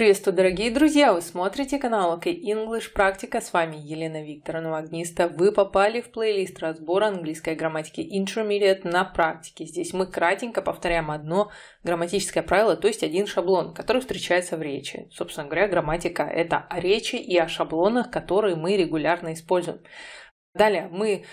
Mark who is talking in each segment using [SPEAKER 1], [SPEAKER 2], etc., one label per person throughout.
[SPEAKER 1] Приветствую, дорогие друзья! Вы смотрите канал OK English Практика. С вами Елена Викторовна Магниста. Вы попали в плейлист разбора английской грамматики Intermediate на практике. Здесь мы кратенько повторяем одно грамматическое правило, то есть один шаблон, который встречается в речи. Собственно говоря, грамматика – это о речи и о шаблонах, которые мы регулярно используем. Далее мы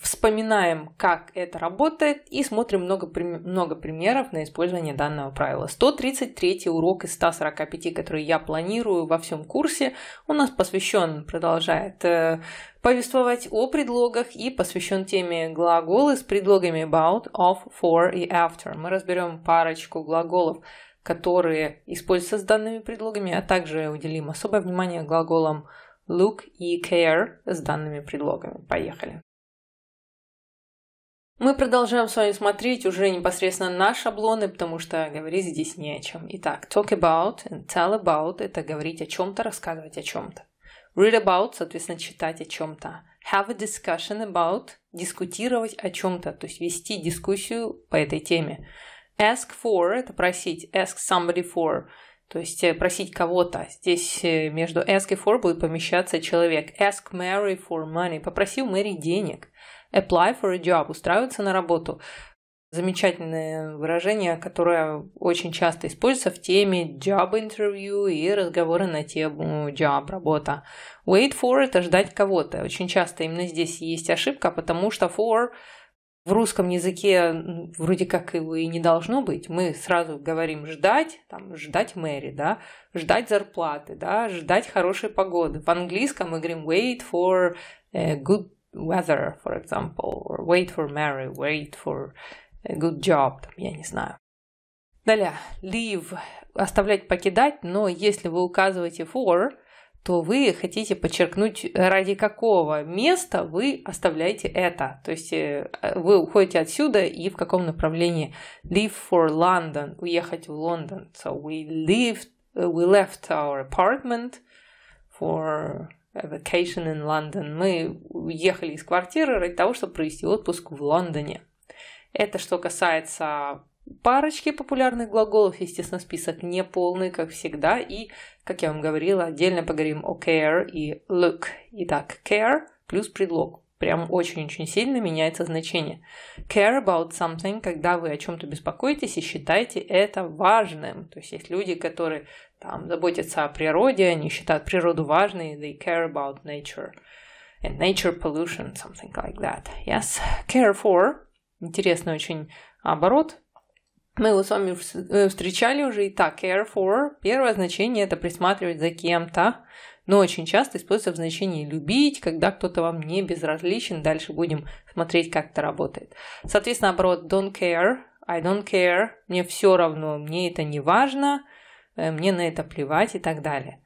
[SPEAKER 1] вспоминаем, как это работает, и смотрим много, много примеров на использование данного правила. 133 урок из 145, который я планирую во всем курсе, у нас посвящен, продолжает э, повествовать о предлогах и посвящен теме глаголы с предлогами about, of, for и after. Мы разберем парочку глаголов, которые используются с данными предлогами, а также уделим особое внимание глаголам look и care с данными предлогами. Поехали! Мы продолжаем с вами смотреть уже непосредственно на шаблоны, потому что говорить здесь не о чем. Итак, talk about and tell about – это говорить о чем-то, рассказывать о чем-то. Read about, соответственно, читать о чем-то. Have a discussion about – дискутировать о чем-то, то есть вести дискуссию по этой теме. Ask for – это просить. Ask somebody for – то есть э, просить кого-то. Здесь э, между ask и for будет помещаться человек. Ask Mary for money – попросил Мэри денег apply for a job, устраиваться на работу. Замечательное выражение, которое очень часто используется в теме job interview и разговоры на тему job, работа. Wait for – это ждать кого-то. Очень часто именно здесь есть ошибка, потому что for в русском языке вроде как его и не должно быть. Мы сразу говорим ждать, там, ждать мэри, да, ждать зарплаты, да, ждать хорошей погоды. В английском мы говорим wait for a good weather, for example, or wait for Mary, wait for a good job, там, я не знаю. Далее, leave, оставлять, покидать, но если вы указываете for, то вы хотите подчеркнуть, ради какого места вы оставляете это. То есть э, вы уходите отсюда и в каком направлении. Leave for London, уехать в Лондон. So we, leave, э, we left our apartment for Э, vacation in London. Мы уехали из квартиры ради того, чтобы провести отпуск в Лондоне. Это что касается парочки популярных глаголов. Естественно, список не полный, как всегда. И, как я вам говорила, отдельно поговорим о care и look. Итак, care плюс предлог. Прям очень-очень сильно меняется значение. Care about something, когда вы о чем-то беспокоитесь и считаете это важным. То есть есть люди, которые там, заботятся о природе, они считают природу важной, they care about nature. And nature pollution, something like that. Yes, care for. Интересный очень оборот. Мы его с вами э, встречали уже и так. Care for. Первое значение – это присматривать за кем-то, но очень часто используется в значении «любить», когда кто-то вам не безразличен. Дальше будем смотреть, как это работает. Соответственно, оборот don't care, I don't care, мне все равно, мне это не важно – Э, мне на это плевать и так далее.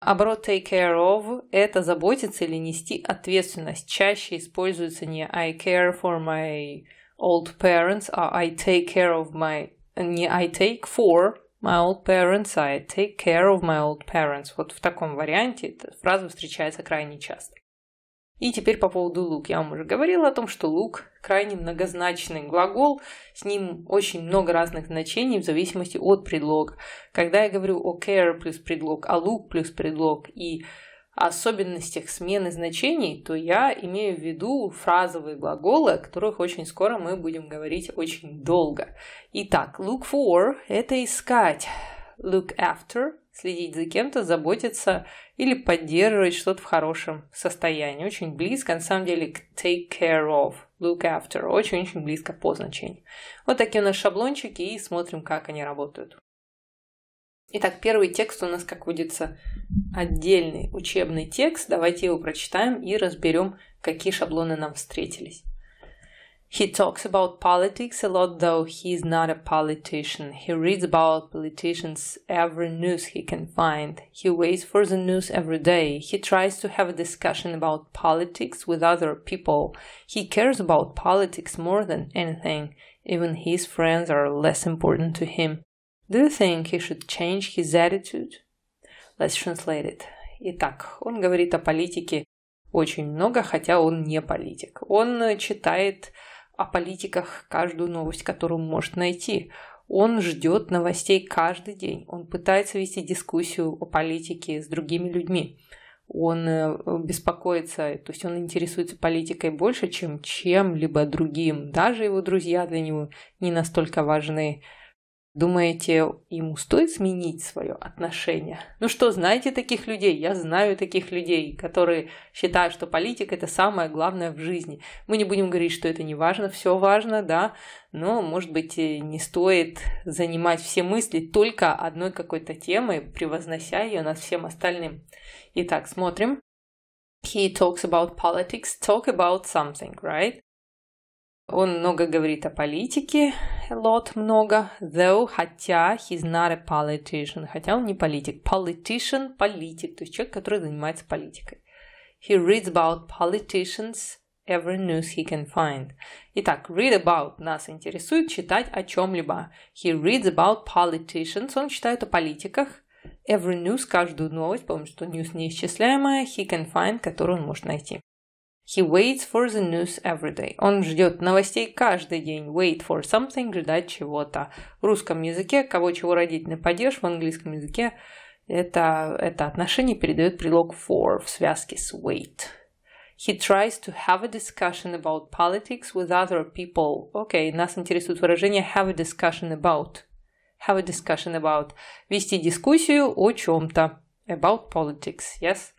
[SPEAKER 1] Оборот а take care of – это заботиться или нести ответственность. Чаще используется не I care for my old parents, а I take care of my… Не I take for my old parents, а I take care of my old parents. Вот в таком варианте эта фраза встречается крайне часто. И теперь по поводу лук. Я вам уже говорила о том, что лук крайне многозначный глагол, с ним очень много разных значений в зависимости от предлога. Когда я говорю о care плюс предлог, о look плюс предлог и особенностях смены значений, то я имею в виду фразовые глаголы, о которых очень скоро мы будем говорить очень долго. Итак, look for – это искать. Look after следить за кем-то, заботиться или поддерживать что-то в хорошем состоянии. Очень близко, на самом деле, к take care of, look after, очень-очень близко по значению. Вот такие у нас шаблончики и смотрим, как они работают. Итак, первый текст у нас, как водится, отдельный учебный текст. Давайте его прочитаем и разберем, какие шаблоны нам встретились. He talks about politics a lot, though he's not a politician. He reads about politicians every news he can find. He waits for the news every day. He tries to have a discussion about politics with other people. He cares about politics more than anything. Even his friends are less important to him. Do you think he should change his attitude? Let's translate it. Итак, он говорит о политике очень много, хотя он не политик. Он э, читает о политиках каждую новость, которую может найти. Он ждет новостей каждый день. Он пытается вести дискуссию о политике с другими людьми. Он э, беспокоится, то есть он интересуется политикой больше, чем чем-либо другим. Даже его друзья для него не настолько важны. Думаете, ему стоит сменить свое отношение? Ну что, знаете таких людей? Я знаю таких людей, которые считают, что политика – это самое главное в жизни. Мы не будем говорить, что это не важно, все важно, да, но, может быть, не стоит занимать все мысли только одной какой-то темой, превознося ее над всем остальным. Итак, смотрим. He talks about politics, talk about something, right? Он много говорит о политике, a lot много, though, хотя, he's not a politician, хотя он не политик. Politician – политик, то есть человек, который занимается политикой. He reads about politicians every news he can find. Итак, read about нас интересует читать о чем-либо. He reads about politicians, он читает о политиках. Every news – каждую новость, потому что news неисчисляемая, he can find, которую он может найти. He waits for the news every day. Он ждет новостей каждый день. Wait for something, ждать чего-то. В русском языке кого чего родительный падеж, в английском языке это, это отношение передает прилог for в связке с wait. He tries to have a discussion about politics with other people. Окей, okay, нас интересует выражение have a discussion about. Have a discussion about. Вести дискуссию о чем-то. About politics, yes?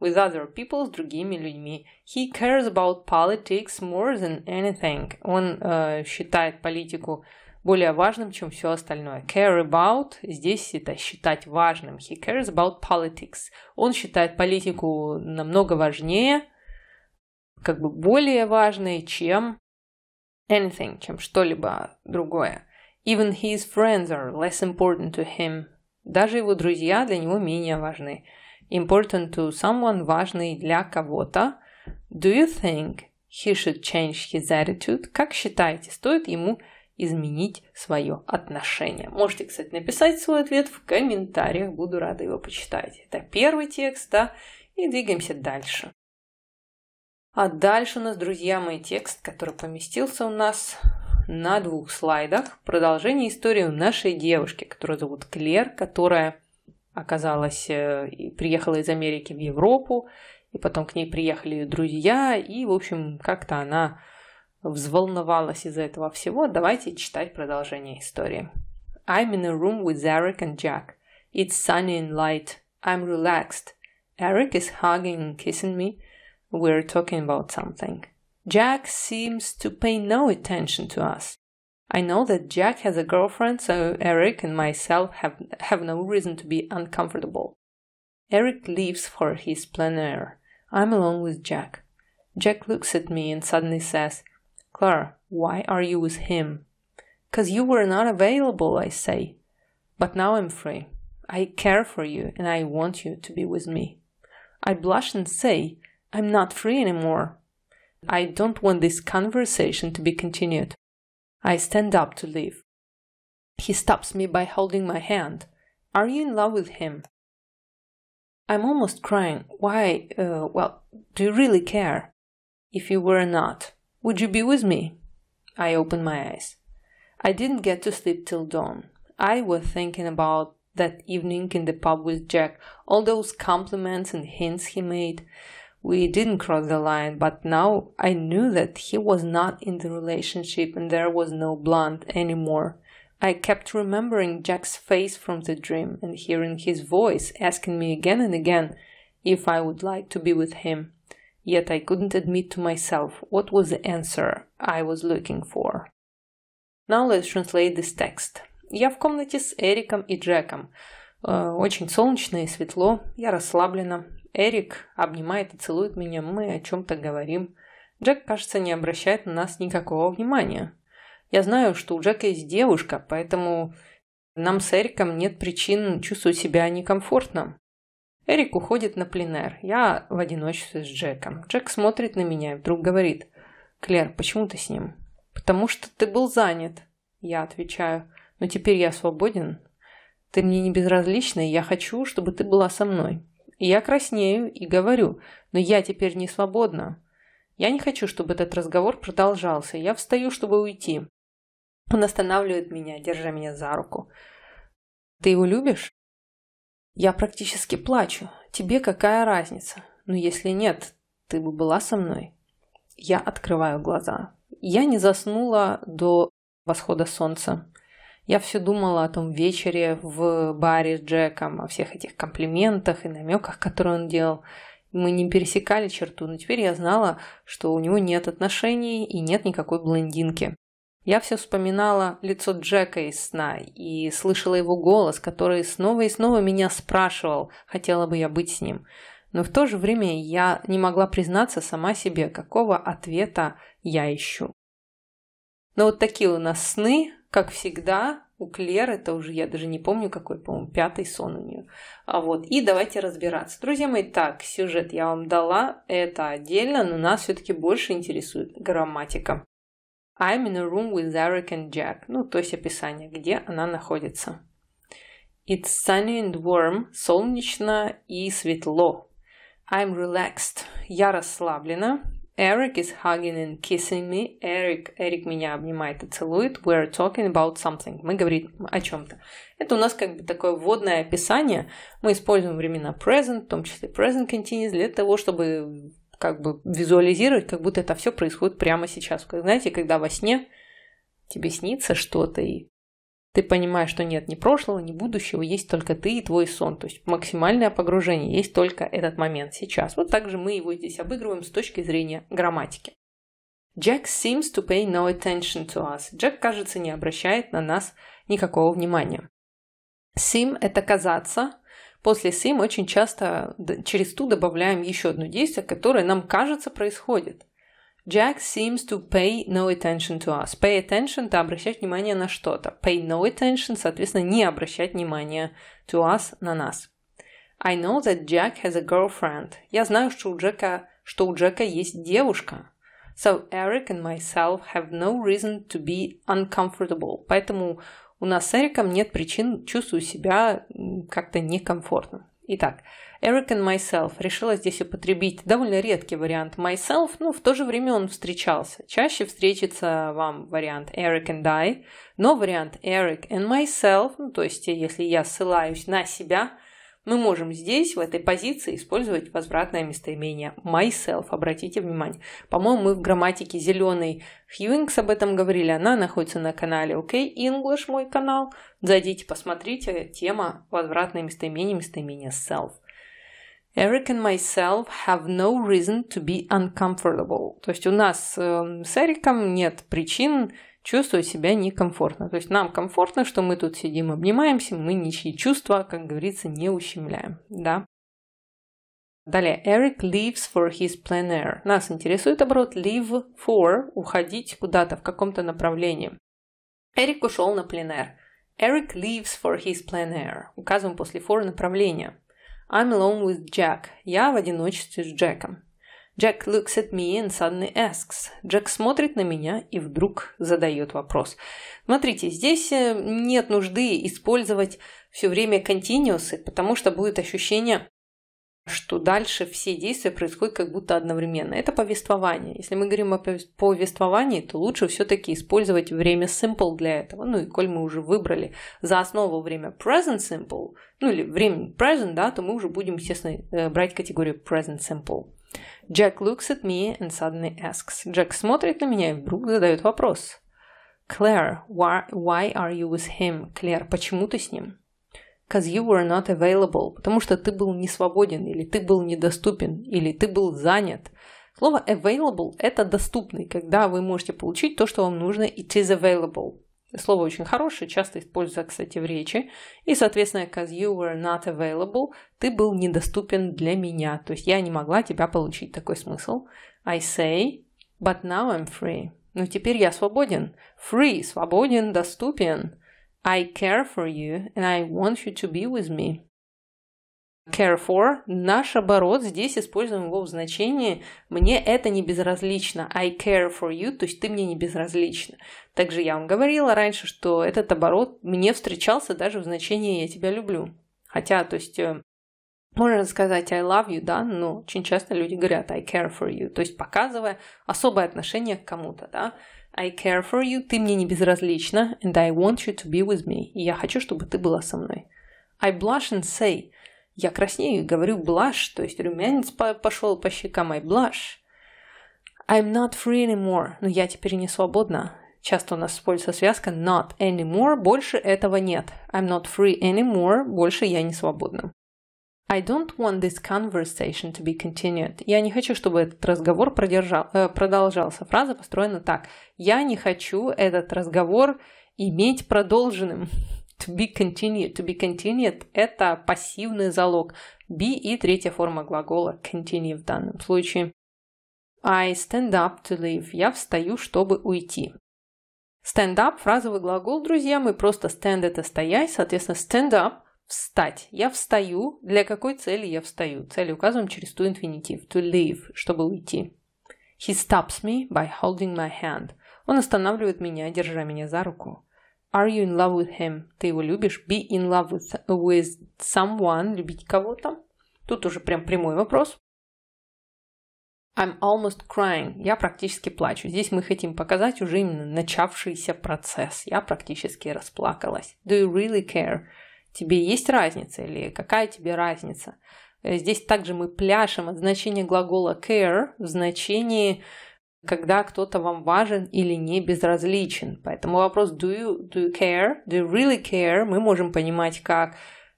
[SPEAKER 1] with other people, с другими людьми. He cares about politics more than anything. Он э, считает политику более важным, чем все остальное. Care about здесь это считать важным. He cares about politics. Он считает политику намного важнее, как бы более важной, чем anything, чем что-либо другое. Even his friends are less important to him. Даже его друзья для него менее важны important to someone, важный для кого-то. Do you think he should change his attitude? Как считаете, стоит ему изменить свое отношение? Можете, кстати, написать свой ответ в комментариях, буду рада его почитать. Это первый текст, да, и двигаемся дальше. А дальше у нас, друзья мои, текст, который поместился у нас на двух слайдах. Продолжение истории нашей девушки, которая зовут Клер, которая оказалась, э, приехала из Америки в Европу, и потом к ней приехали друзья, и, в общем, как-то она взволновалась из-за этого всего. Давайте читать продолжение истории. I'm in a room with Eric and Jack. It's sunny and light. I'm relaxed. Eric is hugging and kissing me. We're talking about something. Jack seems to pay no attention to us. I know that Jack has a girlfriend, so Eric and myself have, have no reason to be uncomfortable. Eric leaves for his plein air. I'm alone with Jack. Jack looks at me and suddenly says, Clara, why are you with him? Because you were not available, I say. But now I'm free. I care for you and I want you to be with me. I blush and say, I'm not free anymore. I don't want this conversation to be continued. I stand up to leave. He stops me by holding my hand. Are you in love with him? I'm almost crying. Why, uh, well, do you really care? If you were not, would you be with me? I open my eyes. I didn't get to sleep till dawn. I was thinking about that evening in the pub with Jack, all those compliments and hints he made we didn't cross the line, but now I knew that he was not in the relationship and there was no blonde anymore. I kept remembering Jack's face from the dream and hearing his voice asking me again and again if I would like to be with him. Yet I couldn't admit to myself what was the answer I was looking for. Now let's translate this text. Я в комнате с Эриком и Джеком.
[SPEAKER 2] Э, очень
[SPEAKER 1] солнечно и светло, я расслаблена, Эрик обнимает и целует меня, мы о чем-то говорим. Джек, кажется, не обращает на нас никакого внимания. Я знаю, что у Джека есть девушка, поэтому нам с Эриком нет причин чувствовать себя некомфортно. Эрик уходит на пленэр. Я в одиночестве с Джеком. Джек смотрит на меня и вдруг говорит. «Клер, почему ты с ним?» «Потому что ты был занят», — я отвечаю. «Но теперь я свободен. Ты мне не безразлична, и я хочу, чтобы ты была со мной». И я краснею и говорю, но я теперь не свободна. Я не хочу, чтобы этот разговор продолжался. Я встаю, чтобы уйти. Он останавливает меня, держа меня за руку. «Ты его любишь?» «Я практически плачу. Тебе какая разница? Но ну, если нет, ты бы была со мной?» Я открываю глаза. Я не заснула до восхода солнца. Я все думала о том вечере в баре с Джеком, о всех этих комплиментах и намеках, которые он делал. Мы не пересекали черту, но теперь я знала, что у него нет отношений и нет никакой блондинки. Я все вспоминала лицо Джека из сна и слышала его голос, который снова и снова меня спрашивал, хотела бы я быть с ним. Но в то же время я не могла признаться сама себе, какого ответа я ищу. Но вот такие у нас сны, как всегда, у Клер, это уже я даже не помню какой, по-моему, пятый сон у нее. А вот, и давайте разбираться. Друзья мои, так, сюжет я вам дала, это отдельно, но нас все-таки больше интересует грамматика. I'm in a room with Eric and Jack. Ну, то есть описание, где она находится. It's sunny and warm, солнечно и светло. I'm relaxed. Я расслаблена. Eric is hugging and kissing me. Eric, Эрик меня обнимает и целует. We're talking about something. Мы говорим о чем-то. Это у нас как бы такое вводное описание. Мы используем времена present, в том числе present continuous, для того, чтобы как бы визуализировать, как будто это все происходит прямо сейчас. Знаете, когда во сне тебе снится что-то, и ты понимаешь, что нет ни прошлого, ни будущего, есть только ты и твой сон. То есть максимальное погружение, есть только этот момент сейчас. Вот так же мы его здесь обыгрываем с точки зрения грамматики. Jack seems to pay no attention to us. Джек, кажется, не обращает на нас никакого внимания. Seem – это казаться. После seem очень часто через ту добавляем еще одно действие, которое нам кажется происходит. Jack seems to pay no attention to us. Pay attention – это обращать внимание на что-то. Pay no attention, соответственно, не обращать внимание to us – на нас. I know that Jack has a girlfriend. Я знаю, что у Джека, что у Джека есть девушка. So Eric and myself have no reason to be uncomfortable. Поэтому у нас с Эриком нет причин чувствовать себя как-то некомфортно. Итак, Eric and myself решила здесь употребить довольно редкий вариант myself, но в то же время он встречался. Чаще встретится вам вариант Eric and I, но вариант Eric and myself, ну, то есть если я ссылаюсь на себя – мы можем здесь, в этой позиции, использовать возвратное местоимение myself. Обратите внимание. По-моему, мы в грамматике зеленый Хьюингс об этом говорили. Она находится на канале OK English, мой канал. Зайдите, посмотрите. Тема возвратное местоимение, местоимение self. Eric and myself have no reason to be uncomfortable. То есть у нас э, с Эриком нет причин чувствовать себя некомфортно. То есть нам комфортно, что мы тут сидим, обнимаемся, мы ничьи чувства, как говорится, не ущемляем. Да? Далее, Eric leaves for his plein air. Нас интересует оборот leave for, уходить куда-то в каком-то направлении. Эрик ушел на plein air. Eric leaves for his plein air. Указываем после for направление. I'm alone with Jack. Я в одиночестве с Джеком. Jack looks at me and suddenly asks. Джек смотрит на меня и вдруг задает вопрос. Смотрите, здесь э, нет нужды использовать все время continuous, потому что будет ощущение, что дальше все действия происходят как будто одновременно. Это повествование. Если мы говорим о повествовании, то лучше все-таки использовать время simple для этого. Ну и коль мы уже выбрали за основу время present simple, ну или время present, да, то мы уже будем, естественно, э, брать категорию present simple. Джек looks at me and suddenly asks. Джек смотрит на меня и вдруг задает вопрос. Claire, why, why are you with him? Claire, почему ты с ним? Because you were not available. Потому что ты был не свободен, или ты был недоступен, или ты был занят. Слово available – это доступный, когда вы можете получить то, что вам нужно. It is available. Слово очень хорошее, часто используется, кстати, в речи. И, соответственно, because you were not available, ты был недоступен для меня. То есть я не могла тебя получить. Такой смысл. I say, but now I'm free. Но ну, теперь я свободен. Free, свободен, доступен. I care for you, and I want you to be with me care for, наш оборот, здесь используем его в значении «мне это не безразлично», I care for you, то есть ты мне не безразлична. Также я вам говорила раньше, что этот оборот мне встречался даже в значении «я тебя люблю». Хотя, то есть, э, можно сказать I love you, да, но очень часто люди говорят I care for you, то есть показывая особое отношение к кому-то, да. I care for you, ты мне не безразлична, and I want you to be with me, я хочу, чтобы ты была со мной. I blush and say – я краснею и говорю «блаш», то есть румянец пошел по щекам, И blush. I'm not free anymore. Но ну, я теперь не свободна. Часто у нас используется связка not anymore, больше этого нет. I'm not free anymore, больше я не свободна. I don't want this conversation to be continued. Я не хочу, чтобы этот разговор продержал, э, продолжался. Фраза построена так. Я не хочу этот разговор иметь продолженным. To be continued. To be continued – это пассивный залог. Be и третья форма глагола continue в данном случае. I stand up to leave. Я встаю, чтобы уйти. Stand up – фразовый глагол, друзья. Мы просто stand – это стоять. Соответственно, stand up – встать. Я встаю. Для какой цели я встаю? Цель указываем через to infinitive To leave – чтобы уйти. He stops me by holding my hand. Он останавливает меня, держа меня за руку. Are you in love with him? Ты его любишь? Be in love with, with someone. Любить кого-то. Тут уже прям прямой вопрос. I'm almost crying. Я практически плачу. Здесь мы хотим показать уже именно начавшийся процесс. Я практически расплакалась. Do you really care? Тебе есть разница или какая тебе разница? Э, здесь также мы пляшем от значения глагола care в значении когда кто-то вам важен или не безразличен. Поэтому вопрос do you, do you care, do you really care, мы можем понимать как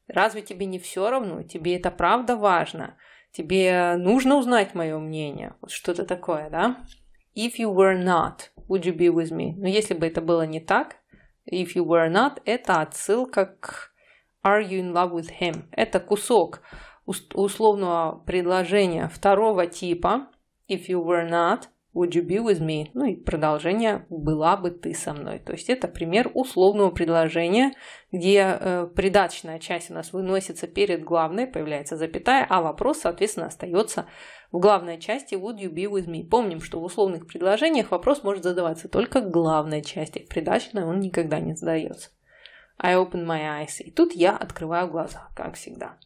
[SPEAKER 1] разве тебе не все равно, тебе это правда важно, тебе нужно узнать мое мнение, вот что-то такое, да? If you were not, would you be with me? Но если бы это было не так, if you were not, это отсылка к are you in love with him? Это кусок условного предложения второго типа, if you were not – Would you be with me? Ну и продолжение Была бы ты со мной. То есть это пример условного предложения, где э, придаточная часть у нас выносится перед главной, появляется запятая, а вопрос, соответственно, остается в главной части Would you be with me? Помним, что в условных предложениях вопрос может задаваться только к главной части. Придаточной он никогда не задается. I open my eyes. И тут я открываю глаза, как всегда.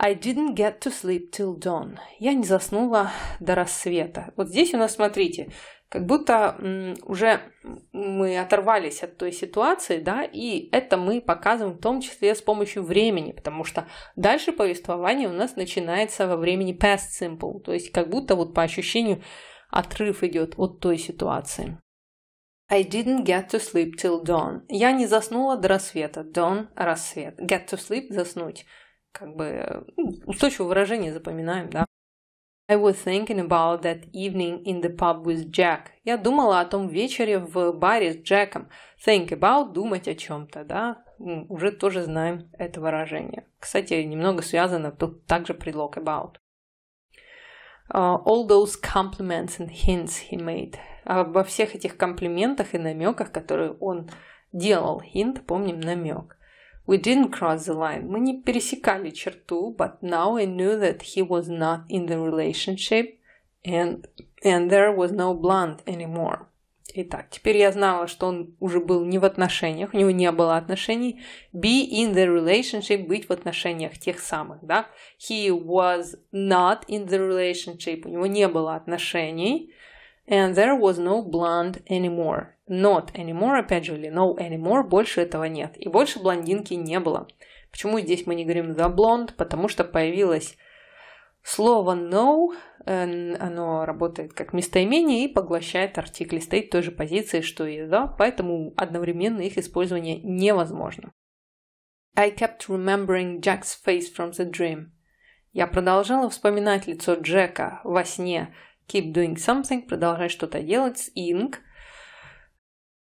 [SPEAKER 1] I didn't get to sleep till dawn. Я не заснула до рассвета. Вот здесь у нас, смотрите, как будто уже мы оторвались от той ситуации, да, и это мы показываем в том числе с помощью времени, потому что дальше повествование у нас начинается во времени past simple, то есть как будто вот по ощущению отрыв идет от той ситуации. I didn't get to sleep till dawn. Я не заснула до рассвета. Dawn – рассвет. Get to sleep – заснуть как бы ну, устойчивое выражение запоминаем, да. I was thinking about that evening in the pub with Jack. Я думала о том вечере в баре с Джеком. Think about – думать о чем-то, да? Уже тоже знаем это выражение. Кстати, немного связано тут также предлог about. Uh, all those compliments and hints he made. Обо а всех этих комплиментах и намеках, которые он делал. Hint, помним, намек. We didn't cross the line. Мы не пересекали черту, but now I knew that he was not in the relationship and, and there was no blunt anymore. Итак, теперь я знала, что он уже был не в отношениях, у него не было отношений. Be in the relationship, быть в отношениях тех самых, да. He was not in the relationship, у него не было отношений. And there was no blonde anymore. Not anymore, опять же, или no anymore, больше этого нет. И больше блондинки не было. Почему здесь мы не говорим the blonde? Потому что появилось слово no, э, оно работает как местоимение и поглощает артикль, стоит в той же позиции, что и the, поэтому одновременно их использование невозможно. I kept remembering Jack's face from the dream. Я продолжала вспоминать лицо Джека во сне, Keep doing something, продолжай что-то делать, ing.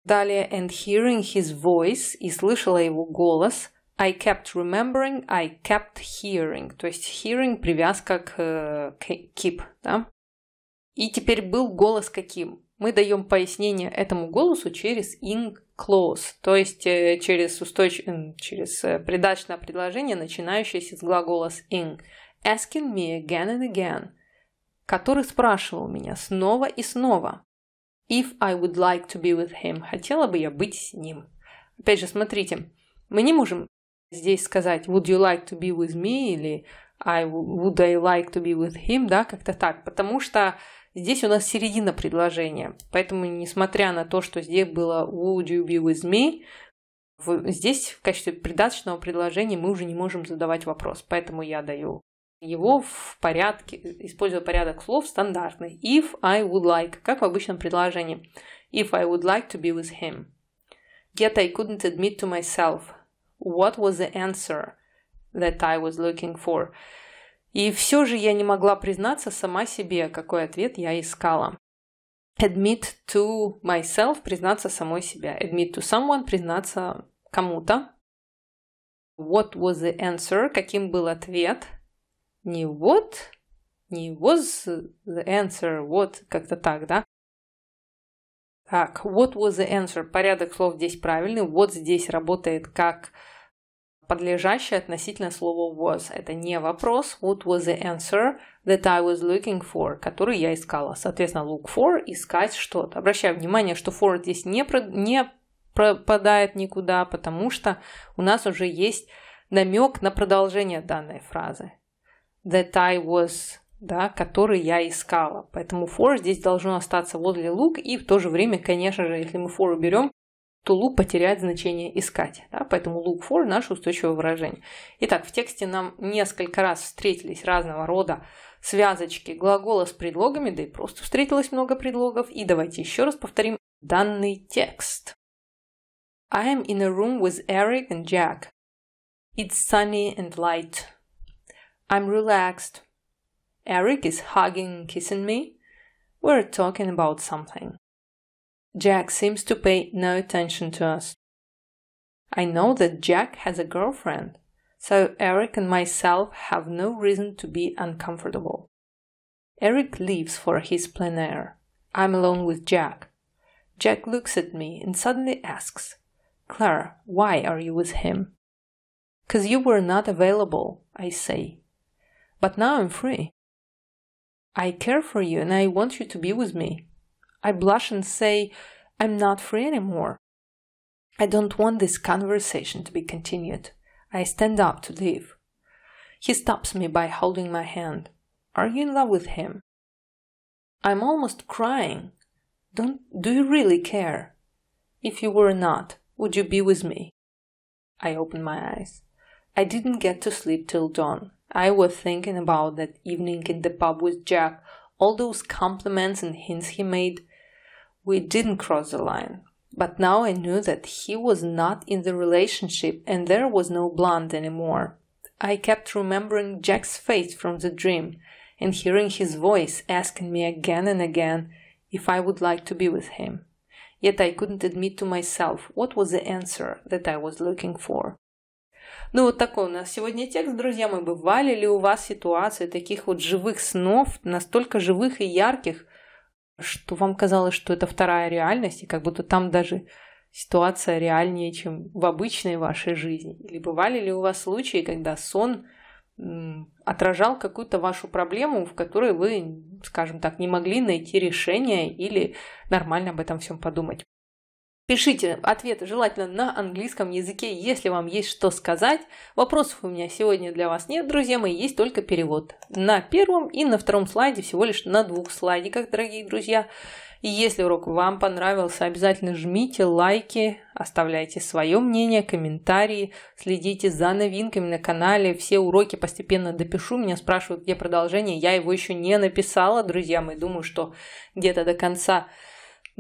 [SPEAKER 1] Далее, and hearing his voice, и слышала его голос. I kept remembering, I kept hearing. То есть hearing привязка к, к keep, да? И теперь был голос каким? Мы даем пояснение этому голосу через ing clause, то есть э, через, устойч... через э, придачное предложение, начинающееся с глагола с in. Asking me again and again – который спрашивал меня снова и снова. If I would like to be with him. Хотела бы я быть с ним. Опять же, смотрите, мы не можем здесь сказать would you like to be with me или I would I like to be with him, да, как-то так, потому что здесь у нас середина предложения. Поэтому, несмотря на то, что здесь было would you be with me, здесь в качестве придаточного предложения мы уже не можем задавать вопрос. Поэтому я даю его в порядке, используя порядок слов стандартный. If I would like, как в обычном предложении. If I would like to be with him. Yet I couldn't admit to myself what was the answer that I was looking for. И все же я не могла признаться сама себе, какой ответ я искала. Admit to myself – признаться самой себя. Admit to someone – признаться кому-то. What was the answer? Каким был ответ? не what, не was the answer, вот как-то так, да? Так, what was the answer? Порядок слов здесь правильный. вот здесь работает как подлежащее относительно слова was. Это не вопрос. What was the answer that I was looking for? Который я искала. Соответственно, look for – искать что-то. Обращаю внимание, что for здесь не, про, не пропадает никуда, потому что у нас уже есть намек на продолжение данной фразы that I was, да, который я искала. Поэтому for здесь должно остаться возле look, и в то же время, конечно же, если мы for уберем, то look потеряет значение искать. Да? Поэтому look for – наше устойчивое выражение. Итак, в тексте нам несколько раз встретились разного рода связочки глагола с предлогами, да и просто встретилось много предлогов. И давайте еще раз повторим данный текст. I am in a room with Eric and Jack. It's sunny and light. I'm relaxed. Eric is hugging kissing me. We're talking about something. Jack seems to pay no attention to us. I know that Jack has a girlfriend, so Eric and myself have no reason to be uncomfortable. Eric leaves for his plein air. I'm alone with Jack. Jack looks at me and suddenly asks, Claire, why are you with him? Because you were not available, I say. But now I'm free. I care for you and I want you to be with me. I blush and say, I'm not free anymore. I don't want this conversation to be continued. I stand up to leave. He stops me by holding my hand. Are you in love with him? I'm almost crying. Don't, do you really care? If you were not, would you be with me? I open my eyes. I didn't get to sleep till dawn. I was thinking about that evening in the pub with Jack, all those compliments and hints he made. We didn't cross the line. But now I knew that he was not in the relationship and there was no blonde anymore. I kept remembering Jack's face from the dream and hearing his voice asking me again and again if I would like to be with him. Yet I couldn't admit to myself what was the answer that I was looking for. Ну, вот такой у нас сегодня текст, друзья мои. Бывали ли у вас ситуации таких вот живых снов, настолько живых и ярких, что вам казалось, что это вторая реальность, и как будто там даже ситуация реальнее, чем в обычной вашей жизни? Или бывали ли у вас случаи, когда сон отражал какую-то вашу проблему, в которой вы, скажем так, не могли найти решение или нормально об этом всем подумать. Пишите ответы желательно на английском языке, если вам есть что сказать. Вопросов у меня сегодня для вас нет, друзья мои, есть только перевод. На первом и на втором слайде, всего лишь на двух слайдиках, дорогие друзья. И если урок вам понравился, обязательно жмите лайки, оставляйте свое мнение, комментарии, следите за новинками на канале. Все уроки постепенно допишу. Меня спрашивают, где продолжение. Я его еще не написала, друзья мои. Думаю, что где-то до конца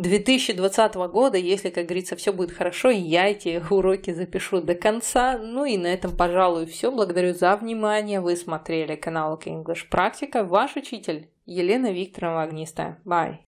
[SPEAKER 1] 2020 года, если, как говорится, все будет хорошо, я эти уроки запишу до конца. Ну и на этом, пожалуй, все. Благодарю за внимание. Вы смотрели канал English Практика. Ваш учитель Елена Викторовна Огнистая. Bye!